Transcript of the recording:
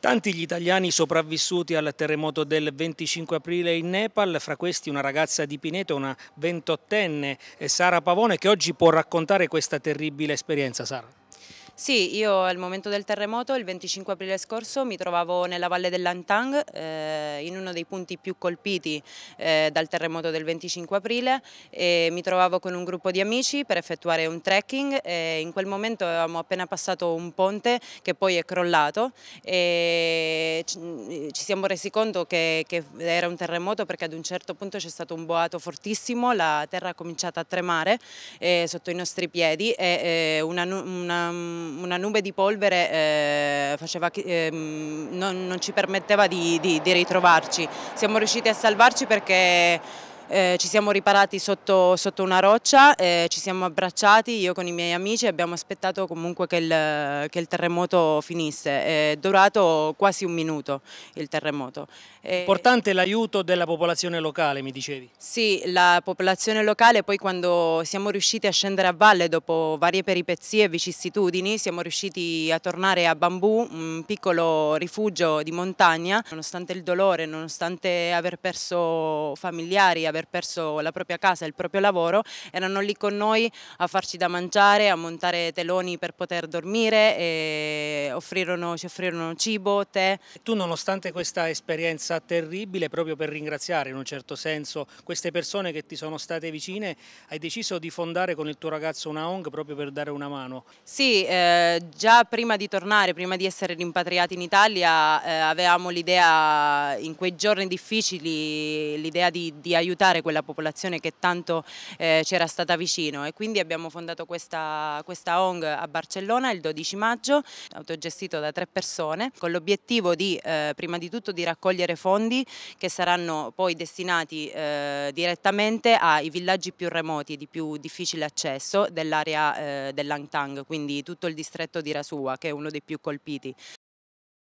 Tanti gli italiani sopravvissuti al terremoto del 25 aprile in Nepal, fra questi una ragazza di Pineto, una ventottenne, eh, Sara Pavone, che oggi può raccontare questa terribile esperienza, Sara. Sì, io al momento del terremoto, il 25 aprile scorso, mi trovavo nella valle dell'Antang, eh, in uno dei punti più colpiti eh, dal terremoto del 25 aprile e mi trovavo con un gruppo di amici per effettuare un trekking e in quel momento avevamo appena passato un ponte che poi è crollato e ci siamo resi conto che, che era un terremoto perché ad un certo punto c'è stato un boato fortissimo, la terra ha cominciato a tremare eh, sotto i nostri piedi e eh, una, una una nube di polvere eh, faceva, eh, non, non, ci permetteva di, di, di ritrovarci. Siamo riusciti a salvarci perché eh, ci siamo riparati sotto, sotto una roccia, eh, ci siamo abbracciati io con i miei amici e abbiamo aspettato comunque che il, che il terremoto finisse. È durato quasi un minuto il terremoto. E... Eh, Importante l'aiuto della popolazione locale, mi dicevi? Sì, la popolazione locale poi quando siamo riusciti a scendere a valle dopo varie peripezie e vicissitudini siamo riusciti a tornare a Bambù, un piccolo rifugio di montagna, nonostante il dolore, nonostante aver perso familiari, aver aver perso la propria casa e il proprio lavoro, erano lì con noi a farci da mangiare, a montare teloni per poter dormire, e offrirono, ci offrirono cibo, tè. Tu nonostante questa esperienza terribile, proprio per ringraziare in un certo senso queste persone che ti sono state vicine, hai deciso di fondare con il tuo ragazzo una ONG proprio per dare una mano. Sì, eh, già prima di tornare, prima di essere rimpatriati in Italia, eh, avevamo l'idea in quei giorni difficili, l'idea di, di aiutare aiutare quella popolazione che tanto eh, c'era stata vicino e quindi abbiamo fondato questa, questa ONG a Barcellona il 12 maggio, autogestito da tre persone, con l'obiettivo di eh, prima di tutto di raccogliere fondi che saranno poi destinati eh, direttamente ai villaggi più remoti di più difficile accesso dell'area eh, dell'Angtang, quindi tutto il distretto di Rasua che è uno dei più colpiti.